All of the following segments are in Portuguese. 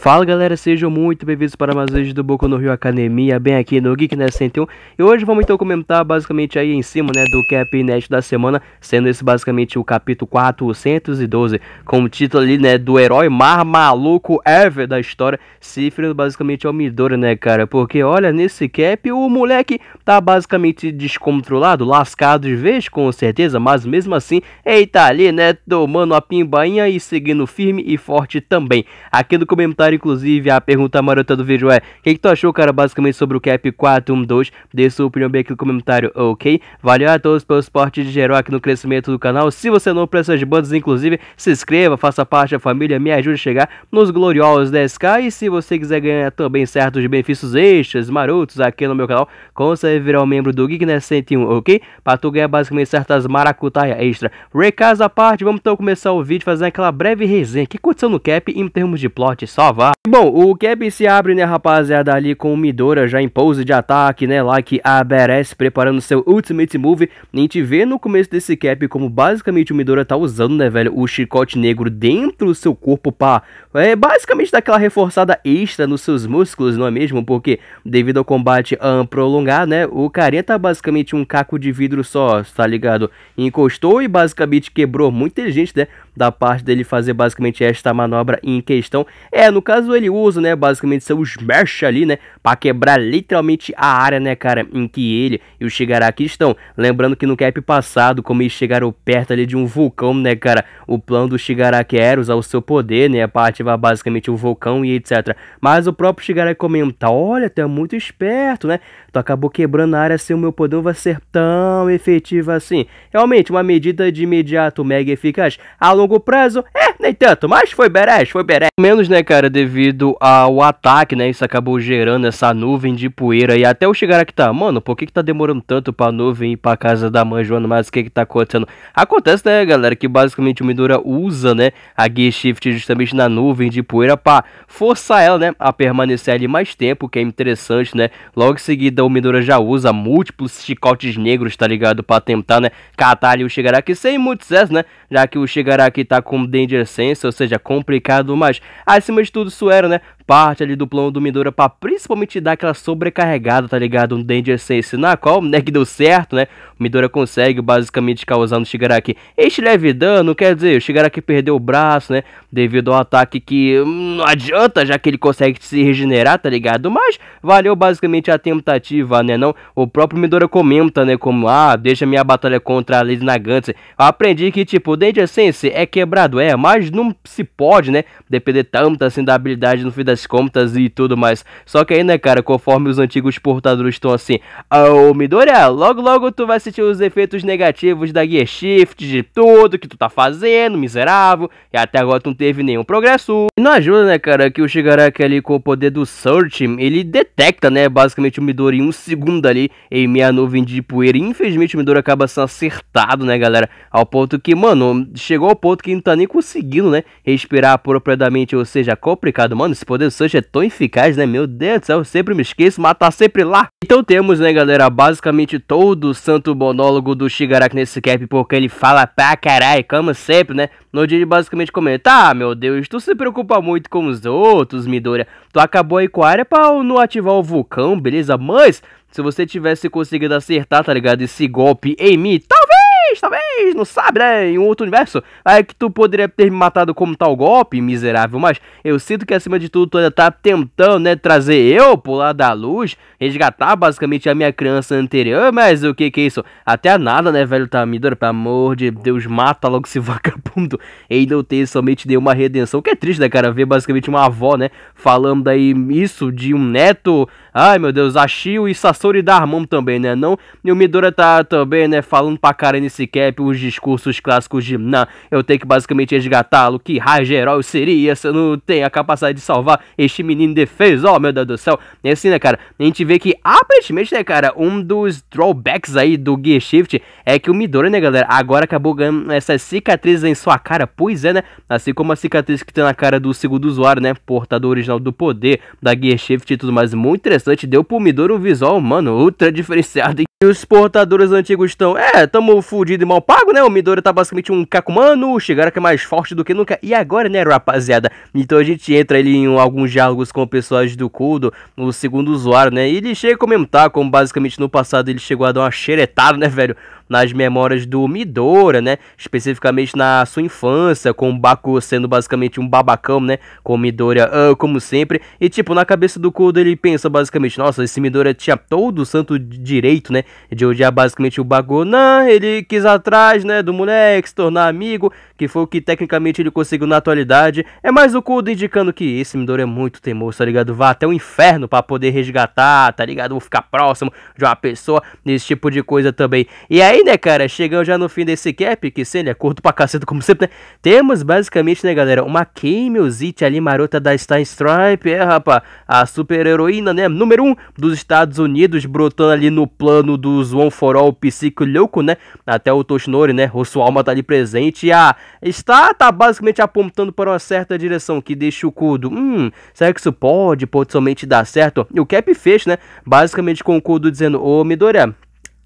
Fala galera, sejam muito bem-vindos para mais um vídeo do Boku no Rio Academia, bem aqui no Geek Nest né, 101 E hoje vamos então comentar basicamente aí em cima né, do Cap Nest da semana Sendo esse basicamente o capítulo 412 Com o título ali né, do herói mais maluco ever da história Se basicamente ao Midori né cara Porque olha, nesse Cap o moleque tá basicamente descontrolado, lascado de vez com certeza Mas mesmo assim, ele tá ali né, tomando a pimbainha e seguindo firme e forte também Aqui no comentário comentário, inclusive, a pergunta marota do vídeo é: O que, que, tu achou, cara, basicamente sobre o Cap 412? Deixa sua opinião bem aqui no comentário, ok? Valeu a todos pelo suporte de geral aqui no crescimento do canal. Se você não precisa de bandas, inclusive, se inscreva, faça parte da família, me ajude a chegar nos gloriosos 10k. E se você quiser ganhar também certos benefícios extras, marotos aqui no meu canal, consegue virar um membro do Geekness né, 101, ok? Pra tu ganhar basicamente certas maracutaia extra. Recaso à parte, vamos então começar o vídeo fazendo aquela breve resenha. O que aconteceu no Cap em termos de plot? Salva! salvar. Bom, o Cap se abre, né, rapaziada, ali com o Midora já em pose de ataque, né, lá que a BRS preparando seu Ultimate Move. A gente vê no começo desse Cap como basicamente o Midora tá usando, né, velho, o chicote negro dentro do seu corpo pra é, basicamente dar aquela reforçada extra nos seus músculos, não é mesmo? Porque devido ao combate um, prolongado, né, o carinha tá basicamente um caco de vidro só, tá ligado? Encostou e basicamente quebrou muita gente, né, da parte dele fazer basicamente esta manobra em questão. É, no caso ele usa, né, basicamente seu smash ali, né, para quebrar literalmente a área, né, cara, em que ele e o Shigaraki estão. Lembrando que no cap passado, como eles chegaram perto ali de um vulcão, né, cara, o plano do Shigaraki era usar o seu poder, né, para ativar basicamente o vulcão e etc. Mas o próprio Shigaraki comenta, olha, tu é muito esperto, né, tu acabou quebrando a área, assim, o meu poder não vai ser tão efetivo assim. Realmente, uma medida de imediato mega eficaz. A longo prazo, é, nem tanto, mas foi beré, foi beré. Menos, né, cara, devido ao ataque, né? Isso acabou gerando essa nuvem de poeira. E até eu chegar aqui, tá, mano, por que, que tá demorando tanto pra nuvem ir pra casa da mãe Joana? Mas o que que tá acontecendo? Acontece, né, galera, que basicamente o Midura usa, né, a Gear Shift justamente na nuvem de poeira pra forçar ela, né, a permanecer ali mais tempo, que é interessante, né? Logo em seguida, o Midura já usa múltiplos chicotes negros, tá ligado? Pra tentar, né, catar ali o Shigaraki sem muito sucesso, né? Já que o Shigaraki tá com Danger Sense, ou seja, complicado, mas acima de tudo do Suero, né? parte ali do plano do Midora pra principalmente dar aquela sobrecarregada, tá ligado? Um Danger Sense na qual, né, que deu certo, né? O Midora consegue basicamente causar no Shigaraki este leve dano, quer dizer, o Shigaraki perdeu o braço, né? Devido ao ataque que hum, não adianta, já que ele consegue se regenerar, tá ligado? Mas valeu basicamente a tentativa, né? Não, o próprio Midora comenta, né? Como, ah, deixa minha batalha contra a Lady Nagantse. Aprendi que, tipo, o Danger Sense é quebrado, é, mas não se pode, né? Depender tanto assim da habilidade no fim das as contas e tudo mais. Só que aí, né, cara, conforme os antigos portadores estão assim, ah, ô oh, Midoriya, logo logo tu vai sentir os efeitos negativos da Gear Shift, de tudo que tu tá fazendo, miserável, e até agora tu não teve nenhum progresso. E não ajuda, né, cara, que o Shigaraki ali com o poder do Search, ele detecta, né, basicamente o Midori em um segundo ali, em meia nuvem de poeira. E, infelizmente o Midori acaba sendo acertado, né, galera, ao ponto que, mano, chegou ao ponto que não tá nem conseguindo, né, respirar apropriadamente, ou seja, complicado, mano, esse poder Deus, Sancho é tão eficaz, né? Meu Deus do céu, eu sempre me esqueço, mas tá sempre lá. Então temos, né, galera, basicamente todo o santo monólogo do Shigaraki nesse cap, porque ele fala pra caralho, como sempre, né? No dia ele basicamente comenta, ah, tá, meu Deus, tu se preocupa muito com os outros, Midoriya. Tu acabou aí com a área pra não ativar o vulcão, beleza? Mas, se você tivesse conseguido acertar, tá ligado, esse golpe em mim, talvez talvez, não sabe, né? Em um outro universo. Aí que tu poderia ter me matado como tal golpe, miserável. Mas eu sinto que acima de tudo tu ainda tá tentando, né? Trazer eu pular da luz, resgatar basicamente a minha criança anterior. Mas o que que é isso? Até nada, né, velho Tamidor? Tá pelo amor de Deus, mata logo esse vagabundo. E não ter somente nenhuma redenção. Que é triste, né, cara? Ver basicamente uma avó, né? Falando aí isso de um neto. Ai, meu Deus, achio e Sassori Darmon também, né? Não, e o Midora tá também, né? Falando pra cara Cap, é os discursos clássicos de Nan. eu tenho que basicamente resgatá-lo, que raio herói seria se eu não tenho a capacidade de salvar este menino defeso, ó oh, meu Deus do céu. E assim, né, cara, a gente vê que aparentemente, né, cara, um dos drawbacks aí do Gear Shift é que o Midori, né, galera, agora acabou ganhando essas cicatrizes em sua cara, pois é, né, assim como a cicatriz que tem na cara do segundo usuário, né, portador original do poder da Gear Shift e tudo mais, muito interessante, deu pro Midori um visual, mano, ultra diferenciado e os portadores antigos estão, é, tamo fudido e mal pago, né? O Midori tá basicamente um Kakumano, o Shigara que é mais forte do que nunca. E agora, né, rapaziada? Então a gente entra ali em alguns diálogos com pessoas do Kudo, o segundo usuário, né? E ele chega a comentar como basicamente no passado ele chegou a dar uma xeretada, né, velho? nas memórias do Midora, né? Especificamente na sua infância, com o Baku sendo basicamente um babacão, né? Com o Midora, uh, como sempre. E tipo, na cabeça do Kudo ele pensa basicamente, nossa, esse Midora tinha todo o santo direito, né? De odiar basicamente o Baku. Não, ele quis atrás, né? Do moleque, se tornar amigo, que foi o que tecnicamente ele conseguiu na atualidade. É mais o Kudo indicando que esse Midora é muito teimoso, tá ligado? Vá até o inferno para poder resgatar, tá ligado? Vou ficar próximo de uma pessoa, esse tipo de coisa também. E aí é aí, né, cara, chegando já no fim desse cap, que ele é curto pra caceta como sempre, né? Temos basicamente, né, galera, uma Camelzite ali marota da Star Stripe, é, rapaz, a super heroína, né, número 1 um dos Estados Unidos, brotando ali no plano dos One For All Psico Louco, né? Até o Toshinori, né, o sua alma tá ali presente e a Star tá basicamente apontando para uma certa direção que deixa o Kudo, hum, será que isso pode potencialmente dar certo? E o cap fecha, né, basicamente com o Kudo dizendo, ô Midoriya,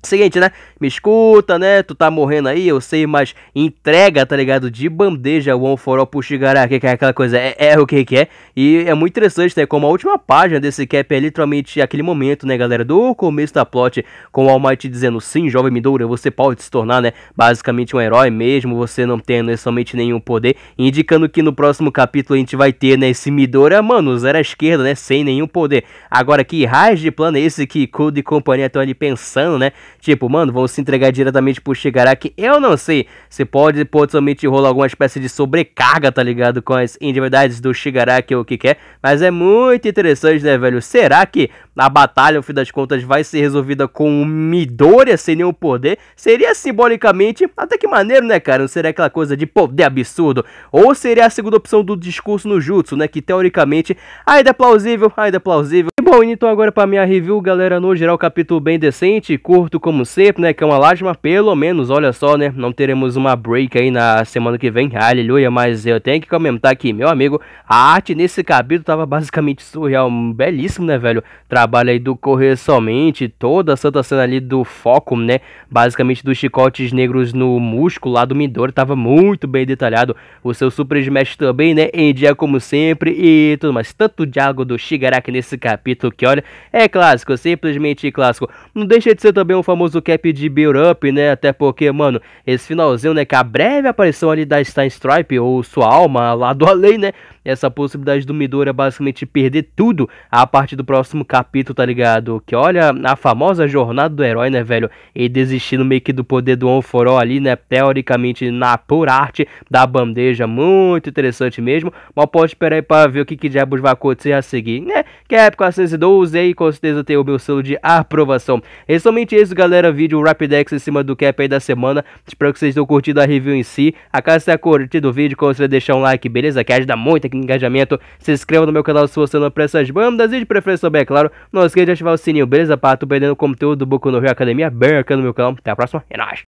Seguinte, né? Me escuta, né? Tu tá morrendo aí, eu sei, mas entrega, tá ligado? De bandeja One For All pro Shigaraki, que é aquela coisa, é, é o que que é. E é muito interessante, né? Como a última página desse cap é literalmente aquele momento, né, galera? Do começo da plot, com o Almighty dizendo, sim, jovem Midoriya, você pode se tornar, né? Basicamente um herói mesmo, você não tendo somente nenhum poder. Indicando que no próximo capítulo a gente vai ter, né, esse Midoriya, mano, zero à esquerda, né? Sem nenhum poder. Agora, que raio de plano é esse que Code e companhia estão ali pensando, né? Tipo, mano, vão se entregar diretamente pro Shigaraki. Eu não sei se pode potencialmente rolar alguma espécie de sobrecarga, tá ligado? Com as individualidades do Shigaraki ou o que quer. É. Mas é muito interessante, né, velho? Será que na batalha, ao fim das contas, vai ser resolvida com o Midoriya sem nenhum poder, seria simbolicamente até que maneiro, né, cara? Não seria aquela coisa de poder absurdo? Ou seria a segunda opção do discurso no Jutsu, né? Que teoricamente ainda é plausível, ainda é plausível. E bom, então agora para minha review, galera, no geral, capítulo bem decente, curto como sempre, né? Que é uma lástima, pelo menos, olha só, né? Não teremos uma break aí na semana que vem, aleluia, mas eu tenho que comentar aqui, meu amigo, a arte nesse capítulo tava basicamente surreal, belíssimo, né, velho? Tra trabalho aí do Correr Somente, toda a Santa Cena ali do foco, né? Basicamente dos chicotes negros no músculo lá do Midori, tava muito bem detalhado. O seu Super Smash também, né? Em dia como sempre e tudo mais. Tanto o diálogo do Shigaraki nesse capítulo que, olha, é clássico, simplesmente clássico. Não deixa de ser também o famoso cap de Build Up, né? Até porque, mano, esse finalzinho, né? Que a breve aparição ali da Stein Stripe ou sua alma lá do além, né? Essa possibilidade do Midori é basicamente perder tudo a partir do próximo capítulo capítulo, tá ligado? Que olha a famosa jornada do herói, né, velho? E desistindo meio que do poder do Onforó ali, né? Teoricamente na por arte da bandeja. Muito interessante mesmo. Mas pode esperar aí pra ver o que, que diabos vai acontecer a seguir, né? Que é a 412 aí, com certeza tem o meu selo de aprovação. É somente isso, galera. Vídeo Rapidex em cima do cap aí da semana. Espero que vocês tenham curtido a review em si. A casa tenha curtido o vídeo, considere deixar um like, beleza? Que ajuda muito aqui no engajamento. Se inscreva no meu canal se você não é pra essas bandas. E de preferência também, é claro, não esqueça de ativar o sininho, beleza? Pra tu perdendo conteúdo do Boku no Rio Academia aqui no meu canal. Até a próxima, E é nóis!